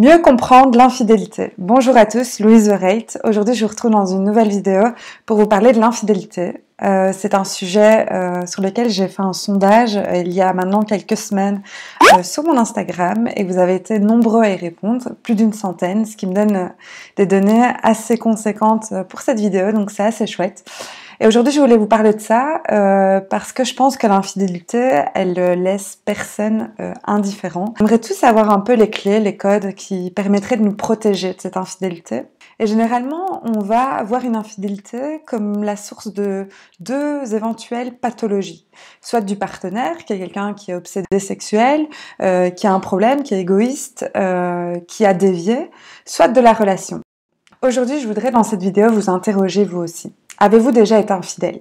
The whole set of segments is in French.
Mieux comprendre l'infidélité. Bonjour à tous, Louise Reit. Aujourd'hui, je vous retrouve dans une nouvelle vidéo pour vous parler de l'infidélité. Euh, c'est un sujet euh, sur lequel j'ai fait un sondage euh, il y a maintenant quelques semaines sur mon Instagram et vous avez été nombreux à y répondre, plus d'une centaine, ce qui me donne des données assez conséquentes pour cette vidéo, donc c'est assez chouette. Et aujourd'hui, je voulais vous parler de ça euh, parce que je pense que l'infidélité, elle euh, laisse personne euh, indifférent. J'aimerais tous avoir un peu les clés, les codes qui permettraient de nous protéger de cette infidélité. Et généralement, on va voir une infidélité comme la source de deux éventuelles pathologies. Soit du partenaire, qui est quelqu'un qui est obsédé sexuel, qui a un problème, qui est égoïste, qui a dévié, soit de la relation. Aujourd'hui, je voudrais dans cette vidéo vous interroger vous aussi. Avez-vous déjà été infidèle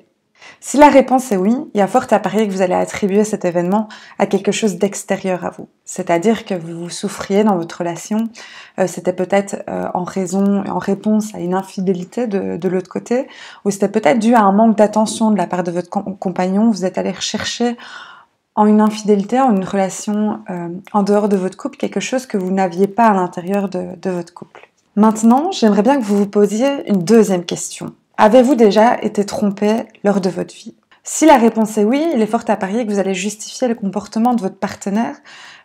Si la réponse est oui, il y a fort à parier que vous allez attribuer cet événement à quelque chose d'extérieur à vous. C'est-à-dire que vous souffriez dans votre relation, euh, c'était peut-être euh, en raison, et en réponse à une infidélité de, de l'autre côté, ou c'était peut-être dû à un manque d'attention de la part de votre compagnon, vous êtes allé rechercher en une infidélité, en une relation euh, en dehors de votre couple, quelque chose que vous n'aviez pas à l'intérieur de, de votre couple. Maintenant, j'aimerais bien que vous vous posiez une deuxième question. Avez-vous déjà été trompé lors de votre vie Si la réponse est oui, il est fort à parier que vous allez justifier le comportement de votre partenaire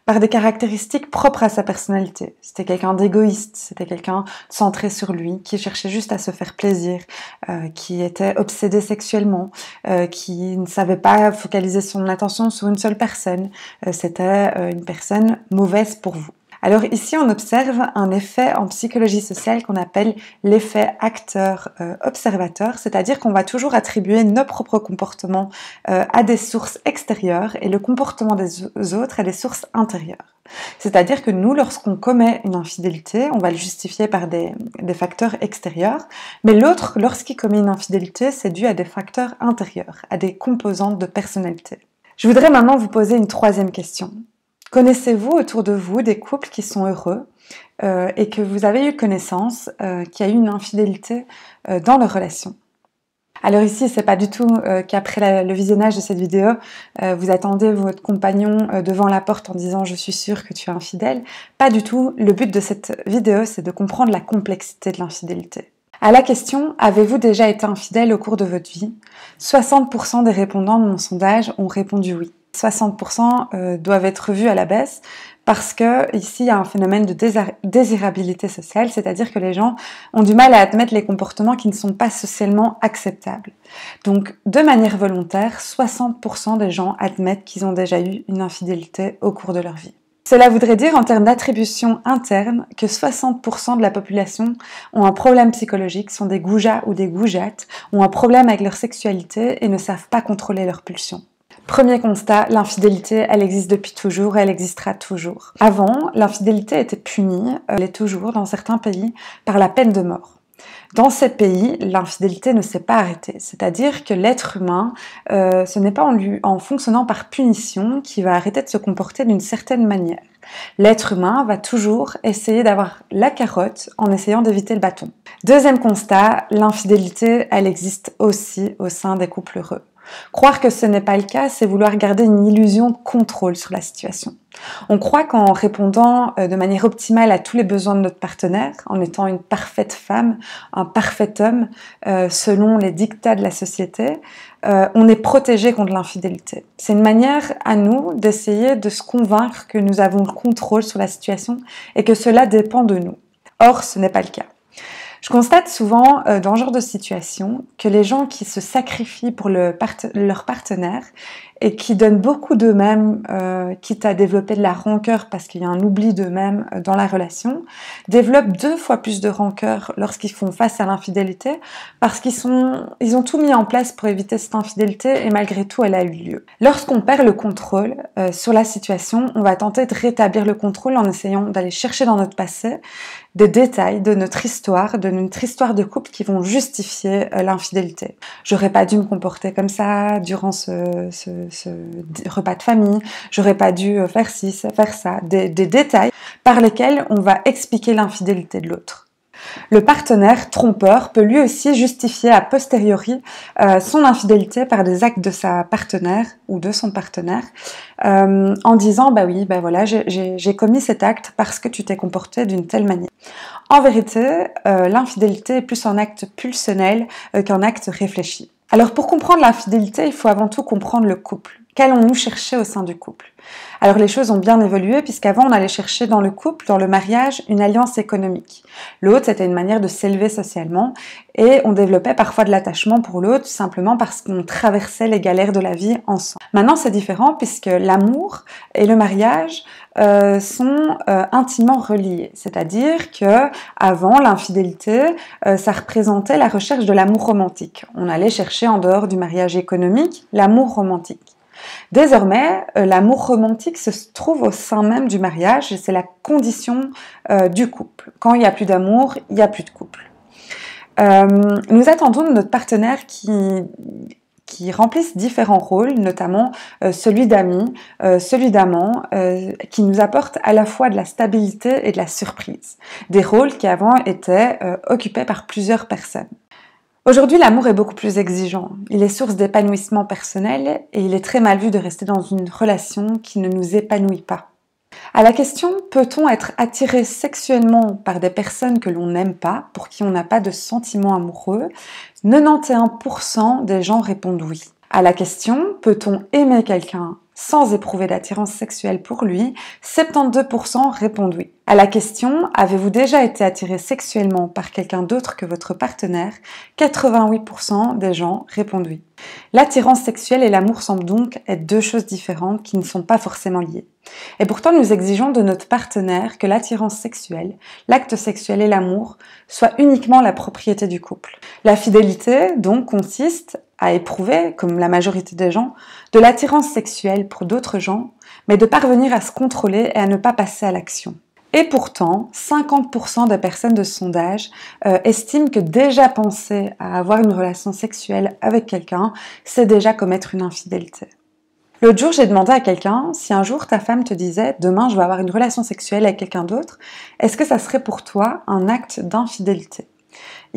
par des caractéristiques propres à sa personnalité. C'était quelqu'un d'égoïste, c'était quelqu'un centré sur lui, qui cherchait juste à se faire plaisir, euh, qui était obsédé sexuellement, euh, qui ne savait pas focaliser son attention sur une seule personne. Euh, c'était une personne mauvaise pour vous. Alors ici, on observe un effet en psychologie sociale qu'on appelle l'effet acteur-observateur, euh, c'est-à-dire qu'on va toujours attribuer nos propres comportements euh, à des sources extérieures et le comportement des autres à des sources intérieures. C'est-à-dire que nous, lorsqu'on commet une infidélité, on va le justifier par des, facteurs extérieurs, mais l'autre, lorsqu'il commet une infidélité, c'est dû à des facteurs intérieurs, à des composantes de personnalité. Je voudrais maintenant vous poser une troisième question. Connaissez-vous autour de vous des couples qui sont heureux euh, et que vous avez eu connaissance euh, qui qu'il y a eu une infidélité euh, dans leur relation alors ici, c'est pas du tout qu'après le visionnage de cette vidéo, vous attendez votre compagnon devant la porte en disant je suis sûre que tu es infidèle. Pas du tout. Le but de cette vidéo, c'est de comprendre la complexité de l'infidélité. À la question Avez-vous déjà été infidèle au cours de votre vie 60% des répondants de mon sondage ont répondu oui. 60% euh, doivent être vus à la baisse parce que ici il y a un phénomène de désirabilité sociale, c'est-à-dire que les gens ont du mal à admettre les comportements qui ne sont pas socialement acceptables. Donc de manière volontaire, 60% des gens admettent qu'ils ont déjà eu une infidélité au cours de leur vie. Cela voudrait dire en termes d'attribution interne que 60% de la population ont un problème psychologique, sont des goujats ou des goujates, ont un problème avec leur sexualité et ne savent pas contrôler leurs pulsions. Premier constat, l'infidélité, elle existe depuis toujours et elle existera toujours. Avant, l'infidélité était punie, elle est toujours dans certains pays, par la peine de mort. Dans ces pays, l'infidélité ne s'est pas arrêtée. C'est-à-dire que l'être humain, euh, ce n'est pas en, lui, en fonctionnant par punition qu'il va arrêter de se comporter d'une certaine manière. L'être humain va toujours essayer d'avoir la carotte en essayant d'éviter le bâton. Deuxième constat, l'infidélité, elle existe aussi au sein des couples heureux. Croire que ce n'est pas le cas, c'est vouloir garder une illusion de contrôle sur la situation. On croit qu'en répondant euh, de manière optimale à tous les besoins de notre partenaire, en étant une parfaite femme, un parfait homme, euh, selon les dictats de la société, euh, on est protégé contre l'infidélité. C'est une manière à nous d'essayer de se convaincre que nous avons le contrôle sur la situation et que cela dépend de nous. Or, ce n'est pas le cas. Je constate souvent euh, dans ce genre de situation que les gens qui se sacrifient pour le leur partenaire et qui donnent beaucoup d'eux-mêmes, euh, quitte à développer de la rancœur parce qu'il y a un oubli d'eux-mêmes euh, dans la relation, développent deux fois plus de rancœur lorsqu'ils font face à l'infidélité parce qu'ils sont, ils ont tout mis en place pour éviter cette infidélité et malgré tout elle a eu lieu. Lorsqu'on perd le contrôle euh, sur la situation, on va tenter de rétablir le contrôle en essayant d'aller chercher dans notre passé des détails de notre histoire, de notre histoire de couple qui vont justifier euh, l'infidélité. J'aurais pas dû me comporter comme ça durant ce, ce ce repas de famille, j'aurais pas dû euh, faire ci, faire ça, des, détails par lesquels on va expliquer l'infidélité de l'autre. Le partenaire trompeur peut lui aussi justifier a posteriori euh, son infidélité par des actes de sa partenaire ou de son partenaire euh, en disant bah oui bah voilà j'ai commis cet acte parce que tu t'es comporté d'une telle manière. En vérité, l'infidélité est plus un acte pulsionnel qu'un acte réfléchi. Alors pour comprendre la fidélité, il faut avant tout comprendre le couple. Qu'allons-nous chercher au sein du couple Alors les choses ont bien évolué puisqu'avant on allait chercher dans le couple, dans le mariage, une alliance économique. L'autre, c'était une manière de s'élever socialement et on développait parfois de l'attachement pour l'autre simplement parce qu'on traversait les galères de la vie ensemble. Maintenant c'est différent puisque l'amour et le mariage euh, sont euh, intimement reliés. C'est-à-dire que avant l'infidélité, euh, ça représentait la recherche de l'amour romantique. On allait chercher en dehors du mariage économique l'amour romantique. Désormais, euh, l'amour romantique se trouve au sein même du mariage et c'est la condition euh, du couple. Quand il n'y a plus d'amour, il n'y a plus de couple. Euh, nous attendons de notre partenaire qui remplisse différents rôles, notamment celui d'ami, celui d'amant, qui nous apporte à la fois de la stabilité et de la surprise. Des rôles qui avant étaient occupés par plusieurs personnes. Aujourd'hui, l'amour est beaucoup plus exigeant. Il est source d'épanouissement personnel et il est très mal vu de rester dans une relation qui ne nous épanouit pas. À la question peut-on être attiré sexuellement par des personnes que l'on n'aime pas, pour qui on n'a pas de sentiments amoureux 91% des gens répondent oui. À la question peut-on aimer quelqu'un sans éprouver d'attirance sexuelle pour lui, 72% répondent oui. À la question Avez-vous déjà été attiré sexuellement par quelqu'un d'autre que votre partenaire 88% des gens répondent oui. L'attirance sexuelle et l'amour semblent donc être deux choses différentes qui ne sont pas forcément liées. Et pourtant, nous exigeons de notre partenaire que l'attirance sexuelle, l'acte sexuel et l'amour soient uniquement la propriété du couple. La fidélité, donc, consiste à éprouver, comme la majorité des gens, de l'attirance sexuelle pour d'autres gens, mais de parvenir à se contrôler et à ne pas passer à l'action. Et pourtant, 50% des personnes de ce sondage euh, estiment que déjà penser à avoir une relation sexuelle avec quelqu'un, c'est déjà commettre une infidélité. L'autre jour, j'ai demandé à quelqu'un si un jour ta femme te disait demain je vais avoir une relation sexuelle avec quelqu'un d'autre, est-ce que ça serait pour toi un acte d'infidélité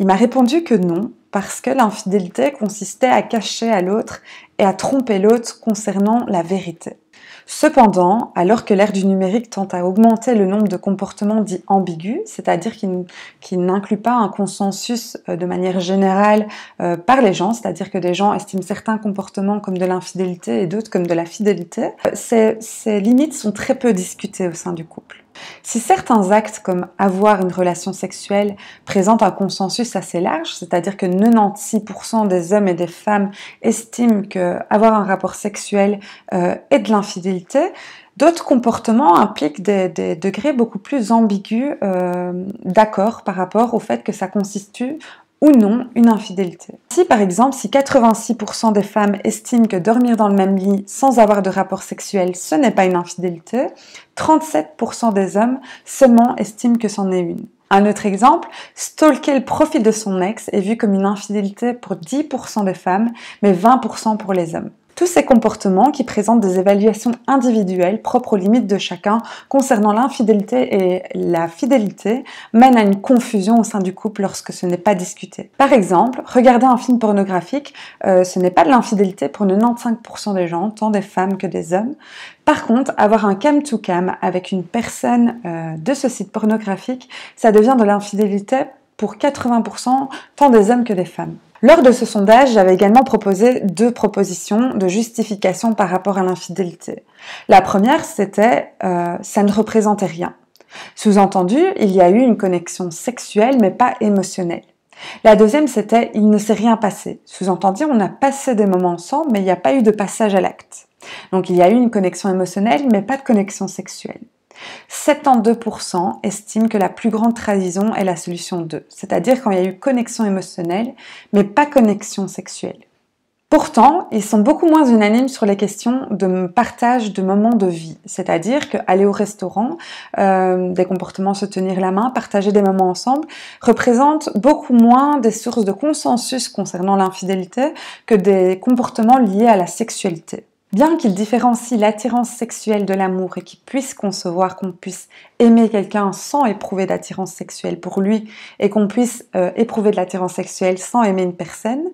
il m'a répondu que non, parce que l'infidélité consistait à cacher à l'autre et à tromper l'autre concernant la vérité. Cependant, alors que l'ère du numérique tend à augmenter le nombre de comportements dits ambigus, c'est-à-dire qui, n'incluent pas un consensus euh, de manière générale euh, par les gens, c'est-à-dire que des gens estiment certains comportements comme de l'infidélité et d'autres comme de la fidélité, euh, ces limites sont très peu discutées au sein du couple. Si certains actes comme avoir une relation sexuelle présentent un consensus assez large, c'est-à-dire que 96% des hommes et des femmes estiment que avoir un rapport sexuel euh, est de l'infidélité, D'autres comportements impliquent des, degrés beaucoup plus ambigus euh, d'accord par rapport au fait que ça constitue ou non une infidélité. Si par exemple, si 86% des femmes estiment que dormir dans le même lit sans avoir de rapport sexuel, ce n'est pas une infidélité, 37% des hommes seulement estiment que c'en est une. Un autre exemple, stalker le profil de son ex est vu comme une infidélité pour 10% des femmes, mais 20% pour les hommes tous ces comportements qui présentent des évaluations individuelles propres aux limites de chacun concernant l'infidélité et la fidélité mènent à une confusion au sein du couple lorsque ce n'est pas discuté. Par exemple, regarder un film pornographique, euh, ce n'est pas de l'infidélité pour 95% des gens, tant des femmes que des hommes. Par contre, avoir un cam-to-cam avec une personne euh, de ce site pornographique, ça devient de l'infidélité pour 80% tant des hommes que des femmes. Lors de ce sondage, j'avais également proposé deux propositions de justification par rapport à l'infidélité. La première, c'était euh, ça ne représentait rien. Sous-entendu, il y a eu une connexion sexuelle mais pas émotionnelle. La deuxième, c'était il ne s'est rien passé. Sous-entendu, on a passé des moments ensemble mais il n'y a pas eu de passage à l'acte. Donc il y a eu une connexion émotionnelle mais pas de connexion sexuelle. 72% estiment que la plus grande trahison est la solution 2, c'est-à-dire quand il y a eu connexion émotionnelle, mais pas connexion sexuelle. Pourtant, ils sont beaucoup moins unanimes sur les questions de partage de moments de vie, c'est-à-dire qu'aller au restaurant, euh, des comportements se tenir la main, partager des moments ensemble, représentent beaucoup moins des sources de consensus concernant l'infidélité que des comportements liés à la sexualité. Bien qu'il différencie l'attirance sexuelle de l'amour et qu'il puisse concevoir qu'on puisse aimer quelqu'un sans éprouver d'attirance sexuelle pour lui et qu'on puisse euh, éprouver de l'attirance sexuelle sans aimer une personne,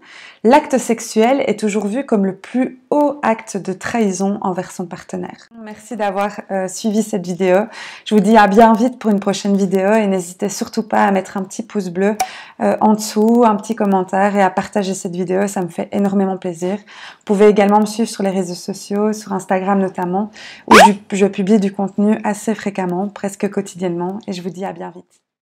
l'acte sexuel est toujours vu comme le plus haut acte de trahison envers son partenaire. Merci d'avoir euh, suivi cette vidéo. Je vous dis à bien vite pour une prochaine vidéo et n'hésitez surtout pas à mettre un petit pouce bleu euh, en dessous, un petit commentaire et à partager cette vidéo, ça me fait énormément plaisir. Vous pouvez également me suivre sur les réseaux sociaux, sur Instagram notamment, où je, je publie du contenu assez fréquemment, presque quotidiennement et je vous dis à bien vite.